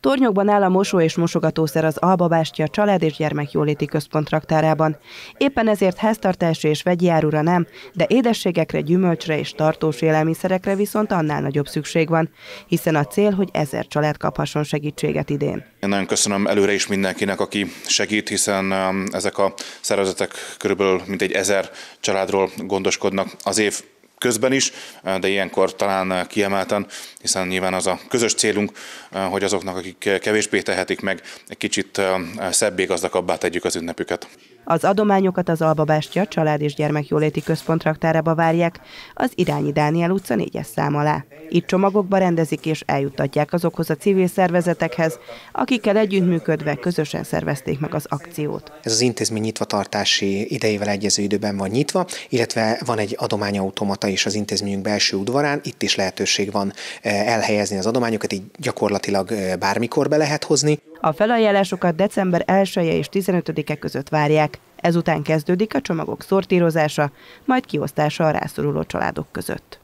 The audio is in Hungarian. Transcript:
Tornyokban áll a mosó és mosogatószer az Albabástya Család és Gyermekjóléti Központ raktárában. Éppen ezért háztartási és vegyi árura nem, de édességekre, gyümölcsre és tartós élelmiszerekre viszont annál nagyobb szükség van, hiszen a cél, hogy ezer család kaphasson segítséget idén. Én nagyon köszönöm előre is mindenkinek, aki segít, hiszen um, ezek a szervezetek körülbelül mint egy ezer családról gondoskodnak az év közben is, de ilyenkor talán kiemelten, hiszen nyilván az a közös célunk, hogy azoknak, akik kevésbé tehetik meg, egy kicsit szebbé gazdagabbá tegyük az ünnepüket. Az adományokat az Albabástya Család és Gyermekjóléti Központ raktárába várják, az Irányi Dániel utca 4-es szám alá. Itt csomagokba rendezik és eljuttatják azokhoz a civil szervezetekhez, akikkel együttműködve közösen szervezték meg az akciót. Ez az intézmény nyitvatartási idejével egyező időben van nyitva, illetve van egy adományautomata és az intézményünk belső udvarán, itt is lehetőség van eh, elhelyezni az adományokat, így gyakorlatilag eh, bármikor be lehet hozni. A felajánlásokat december 1 -e és 15-e között várják. Ezután kezdődik a csomagok szortírozása, majd kiosztása a rászoruló családok között.